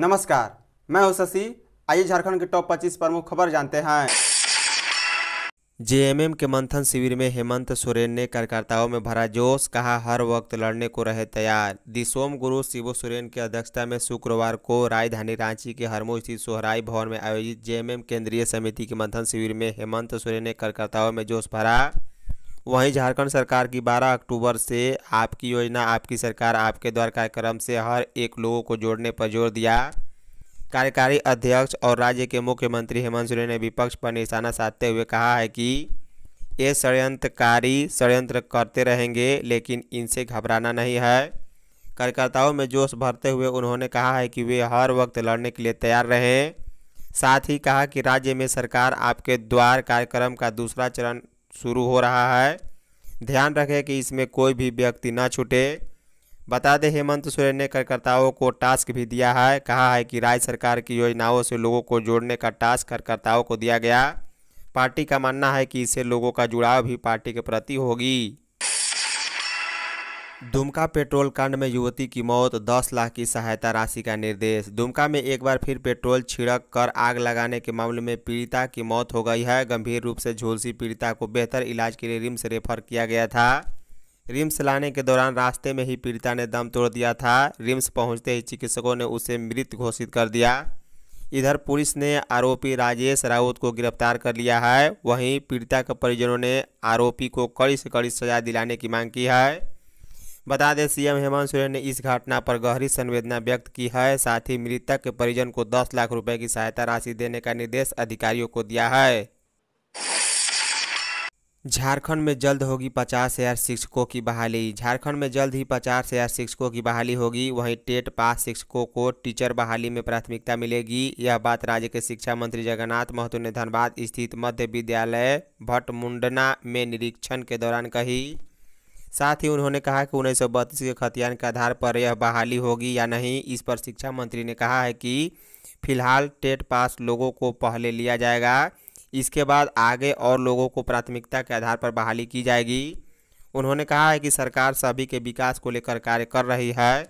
नमस्कार मैं हूं शशि आइए झारखंड के टॉप 25 प्रमुख खबर जानते हैं जेएमएम के मंथन शिविर में हेमंत सोरेन ने कार्यकर्ताओं में भरा जोश कहा हर वक्त लड़ने को रहे तैयार दिसोम गुरु शिवो सोरेन की अध्यक्षता में शुक्रवार को राजधानी रांची के हरमो स्थित सोहराई भवन में आयोजित जेएमएम केंद्रीय समिति के मंथन शिविर में हेमंत सोरेन ने कार्यकर्ताओं में जोश भरा वहीं झारखंड सरकार की 12 अक्टूबर से आपकी योजना आपकी सरकार आपके द्वार कार्यक्रम से हर एक लोगों को जोड़ने पर जोर दिया कार्यकारी अध्यक्ष और राज्य के मुख्यमंत्री हेमंत सोरेन ने विपक्ष पर निशाना साधते हुए कहा है कि ये षड्यंत्रकारी षड्यंत्र करते रहेंगे लेकिन इनसे घबराना नहीं है कार्यकर्ताओं में जोश भरते हुए उन्होंने कहा है कि वे हर वक्त लड़ने के लिए तैयार रहें साथ ही कहा कि राज्य में सरकार आपके द्वार कार्यक्रम का दूसरा चरण शुरू हो रहा है ध्यान रखें कि इसमें कोई भी व्यक्ति ना छूटे बता दें हेमंत सोरेन ने कार्यकर्ताओं को टास्क भी दिया है कहा है कि राज्य सरकार की योजनाओं से लोगों को जोड़ने का टास्क कार्यकर्ताओं को दिया गया पार्टी का मानना है कि इससे लोगों का जुड़ाव भी पार्टी के प्रति होगी दुमका पेट्रोल कांड में युवती की मौत 10 लाख की सहायता राशि का निर्देश दुमका में एक बार फिर पेट्रोल छिड़क कर आग लगाने के मामले में पीड़िता की मौत हो गई है गंभीर रूप से झुलसी पीड़िता को बेहतर इलाज के लिए रिम्स रेफर किया गया था रिम्स लाने के दौरान रास्ते में ही पीड़िता ने दम तोड़ दिया था रिम्स पहुँचते ही चिकित्सकों ने उसे मृत घोषित कर दिया इधर पुलिस ने आरोपी राजेश राउत को गिरफ्तार कर लिया है वहीं पीड़िता के परिजनों ने आरोपी को कड़ी से कड़ी सजा दिलाने की मांग की है बता दें सीएम हेमंत सोरेन ने इस घटना पर गहरी संवेदना व्यक्त की है साथ ही मृतक के परिजन को दस लाख रुपए की सहायता राशि देने का निर्देश अधिकारियों को दिया है झारखंड में जल्द होगी पचास हजार शिक्षकों की बहाली झारखंड में जल्द ही पचास हजार शिक्षकों की बहाली होगी वहीं टेट पास शिक्षकों को टीचर बहाली में प्राथमिकता मिलेगी यह बात राज्य के शिक्षा मंत्री जगन्नाथ महतो ने धनबाद स्थित मध्य विद्यालय भट्ट मुंडना में निरीक्षण के दौरान कही साथ ही उन्होंने कहा कि उन्नीस सौ बत्तीस के खतियान के आधार पर यह बहाली होगी या नहीं इस पर शिक्षा मंत्री ने कहा है कि फिलहाल टेट पास लोगों को पहले लिया जाएगा इसके बाद आगे और लोगों को प्राथमिकता के आधार पर बहाली की जाएगी उन्होंने कहा है कि सरकार सभी के विकास को लेकर कार्य कर रही है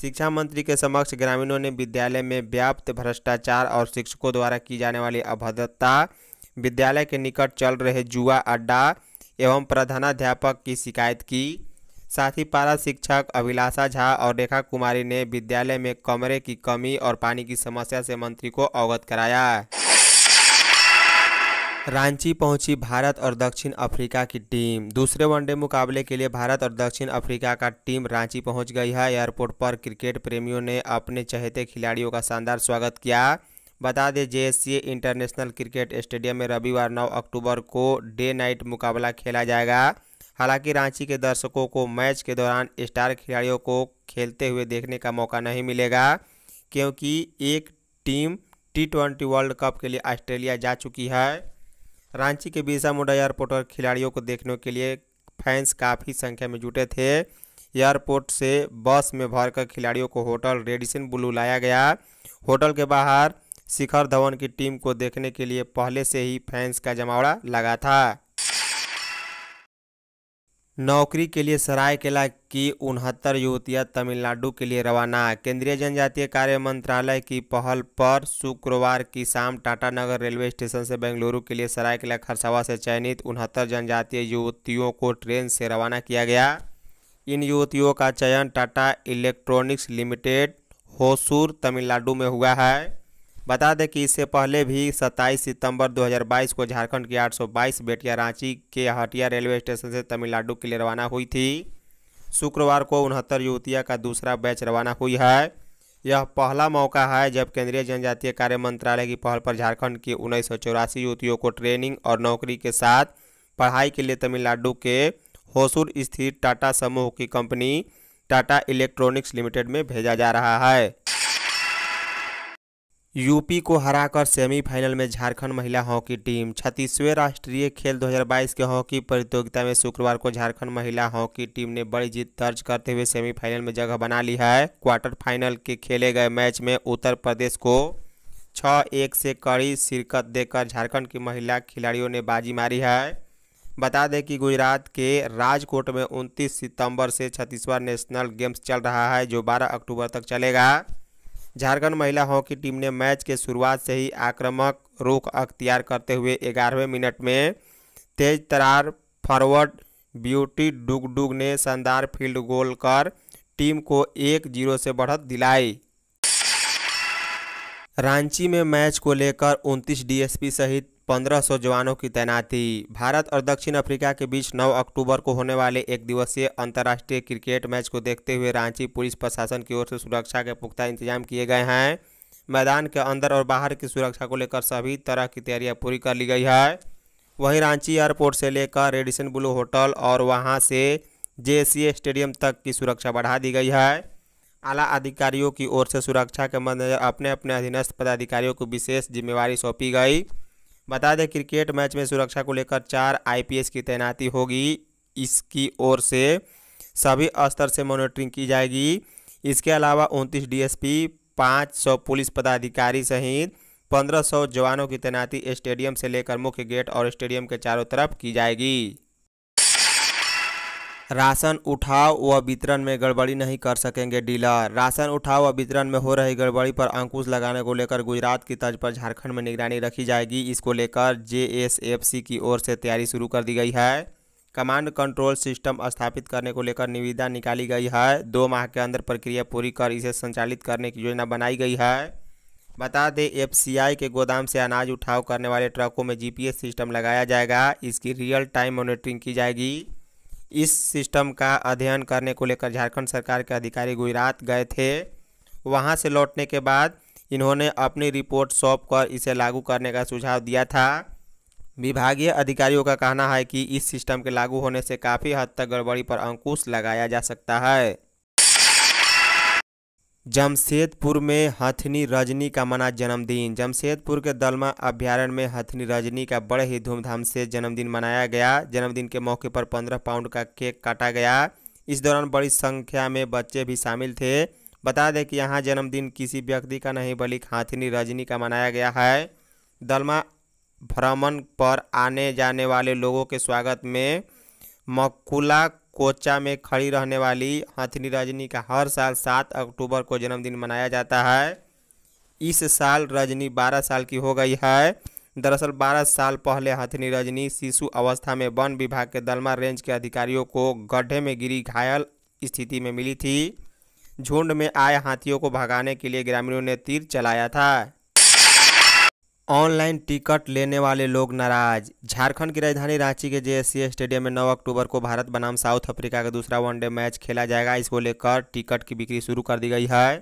शिक्षा मंत्री के समक्ष ग्रामीणों ने विद्यालय में व्याप्त भ्रष्टाचार और शिक्षकों द्वारा की जाने वाली अभद्रता विद्यालय के निकट चल रहे जुआ अड्डा एवं प्रधानाध्यापक की शिकायत की साथ ही पारा शिक्षक अभिलाषा झा और रेखा कुमारी ने विद्यालय में कमरे की कमी और पानी की समस्या से मंत्री को अवगत कराया रांची पहुंची भारत और दक्षिण अफ्रीका की टीम दूसरे वनडे मुकाबले के लिए भारत और दक्षिण अफ्रीका का टीम रांची पहुंच गई है एयरपोर्ट पर क्रिकेट प्रेमियों ने अपने चहेते खिलाड़ियों का शानदार स्वागत किया बता दें जे इंटरनेशनल क्रिकेट स्टेडियम में रविवार 9 अक्टूबर को डे नाइट मुकाबला खेला जाएगा हालांकि रांची के दर्शकों को मैच के दौरान स्टार खिलाड़ियों को खेलते हुए देखने का मौका नहीं मिलेगा क्योंकि एक team T twenty World Cup के लिए ऑस्ट्रेलिया जा चुकी है रांची के बीसा मुंडा एयरपोर्ट पर खिलाड़ियों को देखने के लिए फैंस काफ़ी संख्या में जुटे थे एयरपोर्ट से बस में भरकर खिलाड़ियों को होटल रेडिसन ब्लू लाया गया होटल के बाहर शिखर धवन की टीम को देखने के लिए पहले से ही फैंस का जमावड़ा लगा था नौकरी के लिए सरायकेला की उनहत्तर युवतियां तमिलनाडु के लिए रवाना केंद्रीय जनजातीय कार्य मंत्रालय की पहल पर शुक्रवार की शाम टाटानगर रेलवे स्टेशन से बेंगलुरु के लिए सरायकेला खरसावा से चयनित उनहत्तर जनजातीय युवतियों को ट्रेन से रवाना किया गया इन युवतियों का चयन टाटा इलेक्ट्रॉनिक्स लिमिटेड होसूर तमिलनाडु में हुआ है बता दें कि इससे पहले भी 27 सितंबर 2022 को झारखंड की 822 बेटियां रांची के हटिया रेलवे स्टेशन से तमिलनाडु के लिए रवाना हुई थी शुक्रवार को उनहत्तर युवतियाँ का दूसरा बैच रवाना हुई है यह पहला मौका है जब केंद्रीय जनजातीय कार्य मंत्रालय की पहल पर झारखंड की उन्नीस युवतियों को ट्रेनिंग और नौकरी के साथ पढ़ाई के लिए तमिलनाडु के होसुर स्थित टाटा समूह की कंपनी टाटा इलेक्ट्रॉनिक्स लिमिटेड में भेजा जा रहा है यूपी को हराकर सेमीफाइनल में झारखंड महिला हॉकी टीम छत्तीसवें राष्ट्रीय खेल 2022 के हॉकी प्रतियोगिता में शुक्रवार को झारखंड महिला हॉकी टीम ने बड़ी जीत दर्ज करते हुए सेमीफाइनल में जगह बना ली है क्वार्टर फाइनल के खेले गए मैच में उत्तर प्रदेश को छः एक से कड़ी शिरकत देकर झारखंड की महिला खिलाड़ियों ने बाजी मारी है बता दें कि गुजरात के राजकोट में 29 सितंबर से छत्तीसवां नेशनल गेम्स चल रहा है जो 12 अक्टूबर तक चलेगा झारखंड महिला हॉकी टीम ने मैच के शुरुआत से ही आक्रामक रुख अख्तियार करते हुए ग्यारहवें मिनट में तेज तरार फॉरवर्ड ब्यूटी डुगडुग ने शानदार फील्ड गोल कर टीम को एक जीरो से बढ़त दिलाई रांची में मैच को लेकर 29 डीएसपी सहित 1500 जवानों की तैनाती भारत और दक्षिण अफ्रीका के बीच 9 अक्टूबर को होने वाले एक दिवसीय अंतर्राष्ट्रीय क्रिकेट मैच को देखते हुए रांची पुलिस प्रशासन की ओर से सुरक्षा के पुख्ता इंतजाम किए गए हैं मैदान के अंदर और बाहर की सुरक्षा को लेकर सभी तरह की तैयारियां पूरी कर ली गई है वहीं रांची एयरपोर्ट से लेकर रेडिसन ब्लू होटल और वहाँ से जे स्टेडियम तक की सुरक्षा बढ़ा दी गई है आला अधिकारियों की ओर से सुरक्षा के मद्देनजर अपने अपने अधीनस्थ पदाधिकारियों को विशेष जिम्मेवारी सौंपी गई बता दें क्रिकेट मैच में सुरक्षा को लेकर चार आईपीएस की तैनाती होगी इसकी ओर से सभी स्तर से मॉनिटरिंग की जाएगी इसके अलावा उनतीस डीएसपी 500 पुलिस पदाधिकारी सहित 1500 जवानों की तैनाती स्टेडियम से लेकर मुख्य गेट और स्टेडियम के चारों तरफ की जाएगी राशन उठाव व वितरण में गड़बड़ी नहीं कर सकेंगे डीलर राशन उठाव व वितरण में हो रही गड़बड़ी पर अंकुश लगाने को लेकर गुजरात की तर्ज पर झारखंड में निगरानी रखी जाएगी इसको लेकर जेएसएफसी की ओर से तैयारी शुरू कर दी गई है कमांड कंट्रोल सिस्टम स्थापित करने को लेकर निविदा निकाली गई है दो माह के अंदर प्रक्रिया पूरी कर इसे संचालित करने की योजना बनाई गई है बता दें एफ के गोदाम से अनाज उठाव करने वाले ट्रकों में जीपीएस सिस्टम लगाया जाएगा इसकी रियल टाइम मॉनिटरिंग की जाएगी इस सिस्टम का अध्ययन करने को लेकर झारखंड सरकार के अधिकारी गुजरात गए थे वहां से लौटने के बाद इन्होंने अपनी रिपोर्ट सौंप कर इसे लागू करने का सुझाव दिया था विभागीय अधिकारियों का कहना है कि इस सिस्टम के लागू होने से काफ़ी हद तक गड़बड़ी पर अंकुश लगाया जा सकता है जमशेदपुर में हथनी रजनी का मना जन्मदिन जमशेदपुर के दलमा अभ्यारण्य में हथनी रजनी का बड़े ही धूमधाम से जन्मदिन मनाया गया जन्मदिन के मौके पर पंद्रह पाउंड का केक काटा गया इस दौरान बड़ी संख्या में बच्चे भी शामिल थे बता दें कि यहाँ जन्मदिन किसी व्यक्ति का नहीं बल्कि हाथिनी रजनी का मनाया गया है दलमा भ्रमण पर आने जाने वाले लोगों के स्वागत में मकुला कोचा में खड़ी रहने वाली हथनी रजनी का हर साल सात अक्टूबर को जन्मदिन मनाया जाता है इस साल रजनी बारह साल की हो गई है दरअसल बारह साल पहले हथनी रजनी शिशु अवस्था में वन विभाग के दलमा रेंज के अधिकारियों को गड्ढे में गिरी घायल स्थिति में मिली थी झुंड में आए हाथियों को भगाने के लिए ग्रामीणों ने तीर चलाया था ऑनलाइन टिकट लेने वाले लोग नाराज झारखंड की राजधानी रांची के जेएससी स्टेडियम में 9 अक्टूबर को भारत बनाम साउथ अफ्रीका का दूसरा वनडे मैच खेला जाएगा इसको लेकर टिकट की बिक्री शुरू कर दी गई है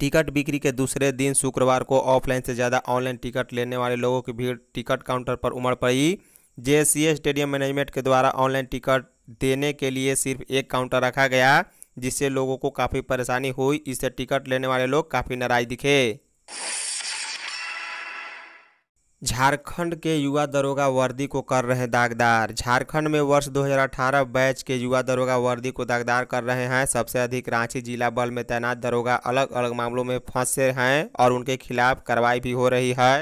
टिकट बिक्री के दूसरे दिन शुक्रवार को ऑफलाइन से ज़्यादा ऑनलाइन टिकट लेने वाले लोगों की भीड़ टिकट काउंटर पर उमड़ पड़ी जे स्टेडियम मैनेजमेंट के द्वारा ऑनलाइन टिकट देने के लिए सिर्फ एक काउंटर रखा गया जिससे लोगों को काफ़ी परेशानी हुई इससे टिकट लेने वाले लोग काफ़ी नाराज दिखे झारखंड के युवा दरोगा वर्दी को कर रहे दागदार झारखंड में वर्ष 2018 बैच के युवा दरोगा वर्दी को दागदार कर रहे हैं सबसे अधिक रांची जिला बल में तैनात दरोगा अलग अलग मामलों में फंसे हैं और उनके खिलाफ कार्रवाई भी हो रही है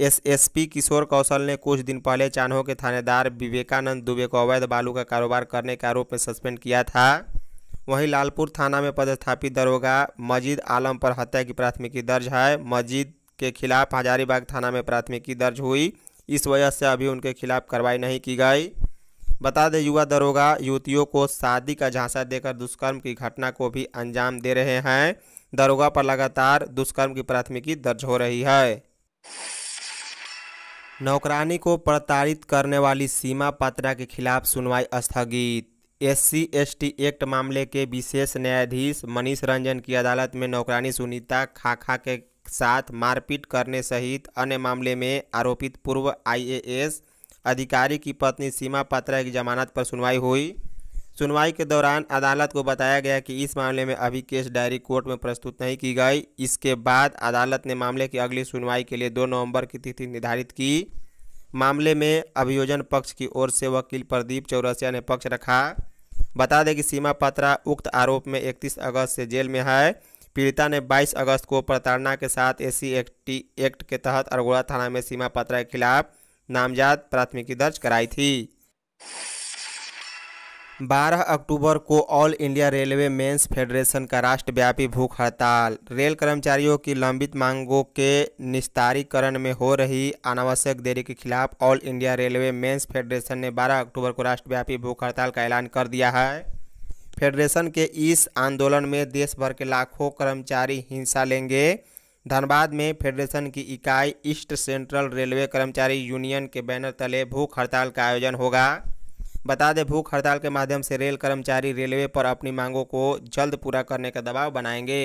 एसएसपी किशोर कौशल ने कुछ दिन पहले चान्हो के थानेदार विवेकानंद दुबे को अवैध बालू का कारोबार करने के आरोप में सस्पेंड किया था वहीं लालपुर थाना में पदस्थापित दरोगा मजीद आलम पर हत्या की प्राथमिकी दर्ज है मजीद के खिलाफ हजारीबाग थाना में प्राथमिकी दर्ज हुई इस वजह से अभी उनके खिलाफ कार्रवाई नहीं की गई बता दें युवा दरोगा युवतियों को शादी का झांसा देकर दुष्कर्म की घटना को भी अंजाम दे रहे हैं दरोगा पर लगातार दुष्कर्म की प्राथमिकी दर्ज हो रही है नौकरानी को प्रताड़ित करने वाली सीमा पात्रा के खिलाफ सुनवाई स्थगित एससी एसटी एक्ट मामले के विशेष न्यायाधीश मनीष रंजन की अदालत में नौकरानी सुनीता खाखा के साथ मारपीट करने सहित अन्य मामले में आरोपित पूर्व आईएएस अधिकारी की पत्नी सीमा पात्रा की जमानत पर सुनवाई हुई सुनवाई के दौरान अदालत को बताया गया कि इस मामले में अभी केस डायरी कोर्ट में प्रस्तुत नहीं की गई इसके बाद अदालत ने मामले की अगली सुनवाई के लिए दो नवंबर की तिथि निर्धारित की मामले में अभियोजन पक्ष की ओर से वकील प्रदीप चौरसिया ने पक्ष रखा बता दें कि सीमा पात्रा उक्त आरोप में 31 अगस्त से जेल में है पीड़िता ने 22 अगस्त को प्रताड़ना के साथ ए एक्टी एक्ट के तहत अरगोड़ा थाना में सीमा पत्र के खिलाफ नामजद प्राथमिकी दर्ज कराई थी 12 अक्टूबर को All India Railway Men's Federation का राष्ट्रव्यापी भूख हड़ताल रेल कर्मचारियों की लंबित मांगों के निस्तारीकरण में हो रही अनावश्यक देरी के खिलाफ All India Railway Men's Federation ने 12 अक्टूबर को राष्ट्रव्यापी भूख हड़ताल का ऐलान कर दिया है फेडरेशन के इस आंदोलन में देश भर के लाखों कर्मचारी हिंसा लेंगे धनबाद में फेडरेशन की इकाई ईस्ट सेंट्रल रेलवे कर्मचारी यूनियन के बैनर तले भूख हड़ताल का आयोजन होगा बता दें भूख हड़ताल के माध्यम से रेल कर्मचारी रेलवे पर अपनी मांगों को जल्द पूरा करने का दबाव बनाएंगे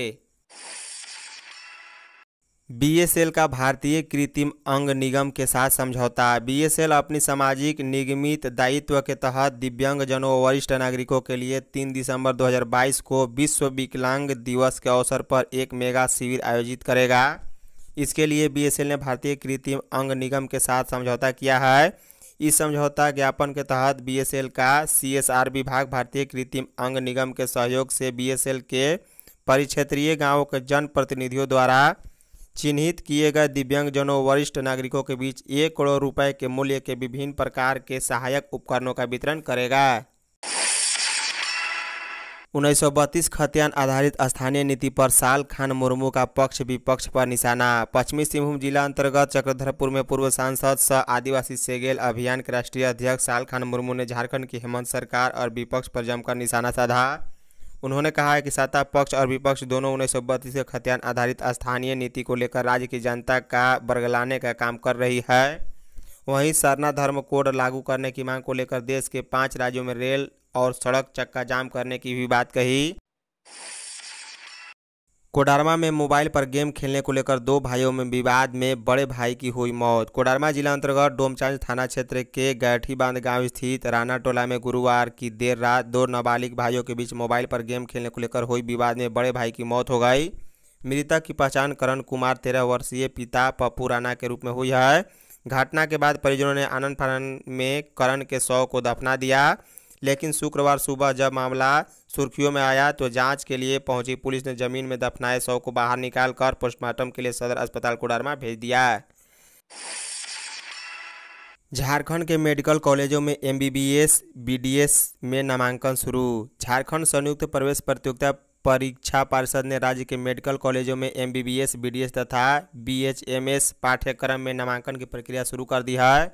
बीएसएल का भारतीय कृत्रिम अंग निगम के साथ समझौता बीएसएल अपनी सामाजिक निगमित दायित्व के तहत दिव्यांगजनों और वरिष्ठ नागरिकों के लिए 3 दिसंबर 2022 को विश्व विकलांग दिवस के अवसर पर एक मेगा शिविर आयोजित करेगा इसके लिए बीएसएल ने भारतीय कृत्रिम अंग निगम के साथ समझौता किया है इस समझौता ज्ञापन के तहत एल का आर विभाग भारतीय कृत्रिम अंग निगम के सहयोग से एल के परिक्षेत्रीय गाँवों के जनप्रतिनिधियों द्वारा चिन्हित किए गए दिव्यांगजनों वरिष्ठ नागरिकों के बीच एक करोड़ रुपए के मूल्य के विभिन्न प्रकार के सहायक उपकरणों का वितरण करेगा उन्नीस सौ बत्तीस खतियान आधारित स्थानीय नीति पर साल खान मुर्मू का पक्ष विपक्ष पर निशाना पश्चिमी सिंहभूम जिला अंतर्गत चक्रधरपुर में पूर्व सांसद सह आदिवासी सेगेल अभियान के राष्ट्रीय अध्यक्ष साल खान मुर्मू ने झारखंड की हेमंत सरकार और विपक्ष पर जमकर निशाना साधा उन्होंने कहा है कि सत्ता पक्ष और विपक्ष दोनों उन्नीस सौ बत्तीस के खतियान आधारित स्थानीय नीति को लेकर राज्य की जनता का बरगलाने का काम कर रही है वहीं सरना धर्म कोड लागू करने की मांग को लेकर देश के पांच राज्यों में रेल और सड़क चक्का जाम करने की भी बात कही कोडरमा में मोबाइल पर गेम खेलने को लेकर दो भाइयों में विवाद में बड़े भाई की हुई मौत कोडरमा जिला अंतर्गत डोमचांज थाना क्षेत्र के गैठी बांध गांव स्थित राना टोला में गुरुवार की देर रात दो नाबालिग भाइयों के बीच मोबाइल पर गेम खेलने को लेकर हुई विवाद में बड़े भाई की मौत हो गई मृतक की पहचान करण कुमार तेरह वर्षीय पिता पप्पू राना के रूप में हुई है घटना के बाद परिजनों ने आनंद फानंद में करण के शव को दफना दिया लेकिन शुक्रवार सुबह जब मामला सुर्खियों में आया तो जांच के लिए पहुंची पुलिस ने जमीन में दफनाए शव को बाहर निकाल कर पोस्टमार्टम के लिए सदर अस्पताल कोडरमा भेज दिया झारखंड के मेडिकल कॉलेजों में एमबीबीएस बीडीएस में नामांकन शुरू झारखंड संयुक्त प्रवेश प्रतियोगिता परीक्षा पार्षद ने राज्य के मेडिकल कॉलेजों में एमबीबीएस बी डी एस तथा बीएचएमएस पाठ्यक्रम में नामांकन की प्रक्रिया शुरू कर दी है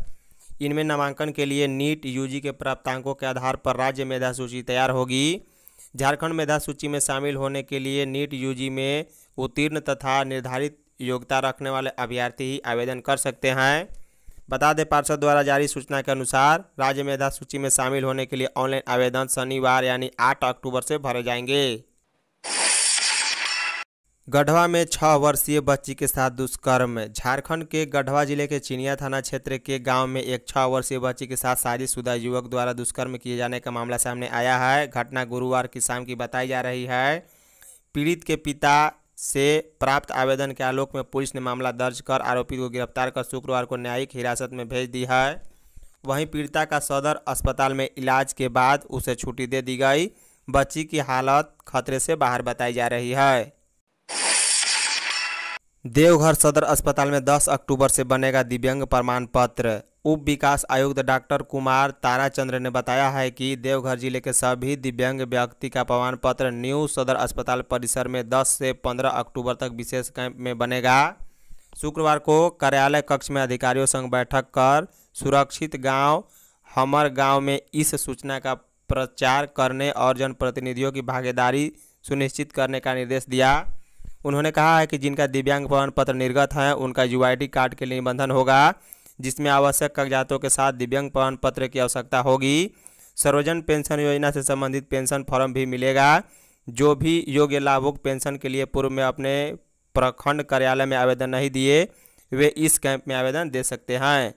इनमें नामांकन के लिए नीट यूजी के प्राप्तांकों के आधार पर राज्य मेधा सूची तैयार होगी झारखंड मेधा सूची में शामिल होने के लिए नीट यूजी में उत्तीर्ण तथा निर्धारित योग्यता रखने वाले अभ्यर्थी ही आवेदन कर सकते हैं बता दें पार्षद द्वारा जारी सूचना के अनुसार राज्य मेधा सूची में शामिल होने के लिए ऑनलाइन आवेदन शनिवार यानी आठ अक्टूबर से भरे जाएंगे गढ़वा में छह वर्षीय बच्ची के साथ दुष्कर्म झारखंड के गढ़वा जिले के चिनिया थाना क्षेत्र के गांव में एक छह वर्षीय बच्ची के साथ शादीशुदा युवक द्वारा दुष्कर्म किए जाने का मामला सामने आया है घटना गुरुवार की शाम की बताई जा रही है पीड़ित के पिता से प्राप्त आवेदन के आलोक में पुलिस ने मामला दर्ज कर आरोपी को गिरफ्तार कर शुक्रवार को न्यायिक हिरासत में भेज दी है वहीं पीड़िता का सदर अस्पताल में इलाज के बाद उसे छुट्टी दे दी गई बच्ची की हालत खतरे से बाहर बताई जा रही है देवघर सदर अस्पताल में 10 अक्टूबर से बनेगा दिव्यांग प्रमाण पत्र उप विकास आयुक्त डॉक्टर कुमार ताराचंद्र ने बताया है कि देवघर जिले के सभी दिव्यांग व्यक्ति का प्रमाण पत्र न्यू सदर अस्पताल परिसर में 10 से 15 अक्टूबर तक विशेष कैंप में बनेगा शुक्रवार को कार्यालय कक्ष में अधिकारियों संग बैठक कर सुरक्षित गाँव हमर गाँव में इस सूचना का प्रचार करने और जनप्रतिनिधियों की भागीदारी सुनिश्चित करने का निर्देश दिया उन्होंने कहा है कि जिनका दिव्यांग प्रमाण पत्र निर्गत है उनका यू कार्ड के लिए निबंधन होगा जिसमें आवश्यक कागजातों के साथ दिव्यांग प्रमाण पत्र की आवश्यकता होगी सर्वजन पेंशन योजना से संबंधित पेंशन फॉर्म भी मिलेगा जो भी योग्य लाभुक पेंशन के लिए पूर्व में अपने प्रखंड कार्यालय में आवेदन नहीं दिए वे इस कैंप में आवेदन दे सकते हैं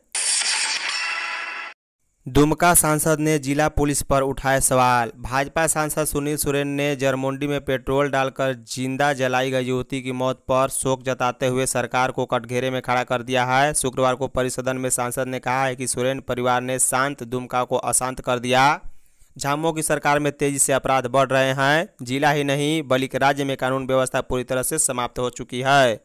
दुमका सांसद ने जिला पुलिस पर उठाए सवाल भाजपा सांसद सुनील सुरेन ने जरमुंडी में पेट्रोल डालकर जिंदा जलाई गई युवती की मौत पर शोक जताते हुए सरकार को कटघेरे में खड़ा कर दिया है शुक्रवार को परिसदन में सांसद ने कहा है कि सुरेन परिवार ने शांत दुमका को अशांत कर दिया झामो की सरकार में तेजी से अपराध बढ़ रहे हैं जिला ही नहीं बल्कि राज्य में कानून व्यवस्था पूरी तरह से समाप्त हो चुकी है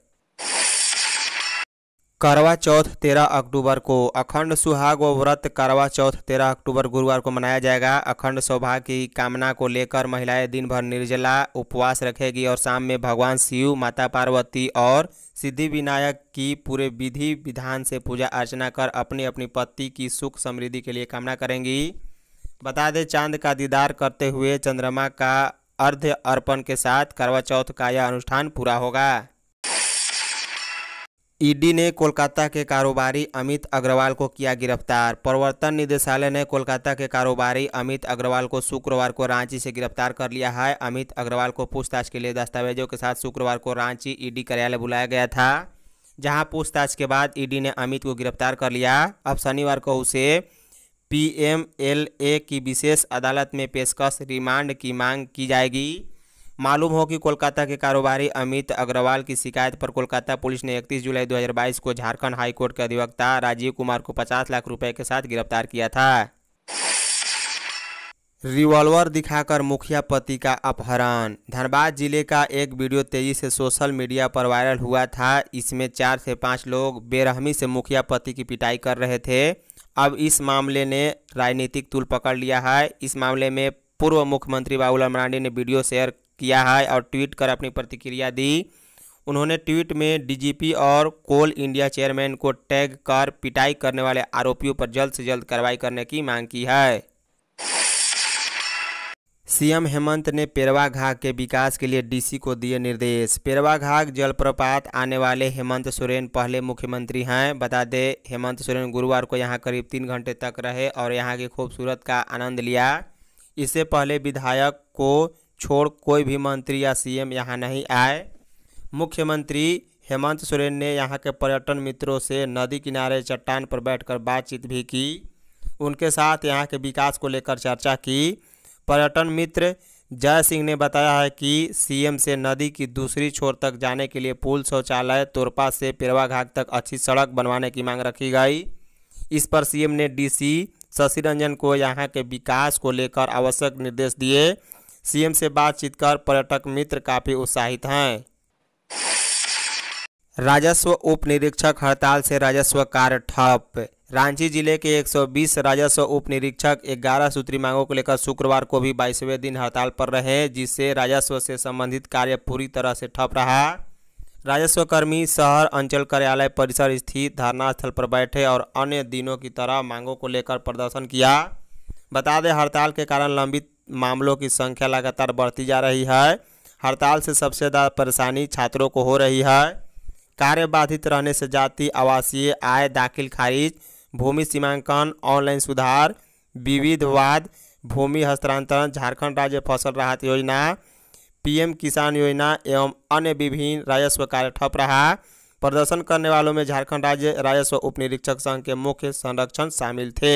करवा चौथ तेरह अक्टूबर को अखंड सुहाग व व्रत करवा चौथ तेरह अक्टूबर गुरुवार को मनाया जाएगा अखंड सौभाग्य की कामना को लेकर महिलाएं दिन भर निर्जला उपवास रखेगी और शाम में भगवान शिव माता पार्वती और सिद्धि विनायक की पूरे विधि विधान से पूजा अर्चना कर अपनी अपनी पति की सुख समृद्धि के लिए कामना करेंगी बता दें चांद का दीदार करते हुए चंद्रमा का अर्ध्य अर्पण के साथ करवा चौथ का यह अनुष्ठान पूरा होगा ईडी ने कोलकाता के कारोबारी अमित अग्रवाल को किया गिरफ्तार प्रवर्तन निदेशालय ने कोलकाता के कारोबारी अमित अग्रवाल को शुक्रवार को रांची से गिरफ्तार कर लिया है अमित अग्रवाल को पूछताछ के लिए दस्तावेजों के साथ शुक्रवार को रांची ईडी कार्यालय बुलाया गया था जहां पूछताछ के बाद ईडी ने अमित को गिरफ्तार कर लिया अब शनिवार को उसे पी की विशेष अदालत में पेशकश रिमांड की मांग की जाएगी मालूम हो कि कोलकाता के कारोबारी अमित अग्रवाल की शिकायत पर कोलकाता पुलिस ने 31 जुलाई 2022 को झारखंड हाईकोर्ट के अधिवक्ता राजीव कुमार को 50 लाख रुपए के साथ गिरफ्तार किया था रिवॉल्वर दिखाकर मुखिया पति का अपहरण धनबाद जिले का एक वीडियो तेजी से सोशल मीडिया पर वायरल हुआ था इसमें चार से पाँच लोग बेरहमी से मुखिया पति की पिटाई कर रहे थे अब इस मामले ने राजनीतिक तुल पकड़ लिया है इस मामले में पूर्व मुख्यमंत्री बाबूलाल मरांडी ने वीडियो शेयर किया है और ट्वीट कर अपनी प्रतिक्रिया दी उन्होंने ट्वीट में डीजीपी और कोल इंडिया चेयरमैन को टैग कर पिटाई करने वाले आरोपियों पर जल्द से जल्द कार्रवाई करने की मांग की है सीएम हेमंत ने पेरवा घाघ के विकास के लिए डीसी को दिए निर्देश पेरवा घाघ जलप्रपात आने वाले हेमंत सोरेन पहले मुख्यमंत्री हैं बता दें हेमंत सोरेन गुरुवार को यहां करीब तीन घंटे तक रहे और यहां की खूबसूरत का आनंद लिया इससे पहले विधायक को छोड़ कोई भी मंत्री या सीएम यहां नहीं आए मुख्यमंत्री हेमंत सोरेन ने यहां के पर्यटन मित्रों से नदी किनारे चट्टान पर बैठकर बातचीत भी की उनके साथ यहां के विकास को लेकर चर्चा की पर्यटन मित्र जय सिंह ने बताया है कि सीएम से नदी की दूसरी छोर तक जाने के लिए पुल शौचालय तोरपा से पेरवा घाट तक अच्छी सड़क बनवाने की मांग रखी गई इस पर सीएम ने डीसी शशि रंजन को यहाँ के विकास को लेकर आवश्यक निर्देश दिए सीएम से बातचीत कर पर्यटक मित्र काफ़ी उत्साहित हैं राजस्व उप निरीक्षक हड़ताल से राजस्व कार्य ठप रांची जिले के 120 राजस्व उप निरीक्षक ग्यारह सूत्री मांगों को लेकर शुक्रवार को भी बाईसवें दिन हड़ताल पर रहे जिससे राजस्व से संबंधित कार्य पूरी तरह से ठप रहा राजस्व कर्मी शहर अंचल कार्यालय परिसर स्थित धरना स्थल पर बैठे और अन्य दिनों की तरह मांगों को लेकर प्रदर्शन किया बता दें हड़ताल के कारण लंबित मामलों की संख्या लगातार बढ़ती जा रही है हड़ताल से सबसे ज़्यादा परेशानी छात्रों को हो रही है कार्य बाधित रहने से जाति आवासीय आय दाखिल खारिज भूमि सीमांकन ऑनलाइन सुधार विविधवाद भूमि हस्तांतरण झारखंड राज्य फसल राहत योजना पीएम किसान योजना एवं अन्य विभिन्न राजस्व कार्य ठप रहा प्रदर्शन करने वालों में झारखंड राज्य राजस्व उप निरीक्षक संघ के मुख्य संरक्षण शामिल थे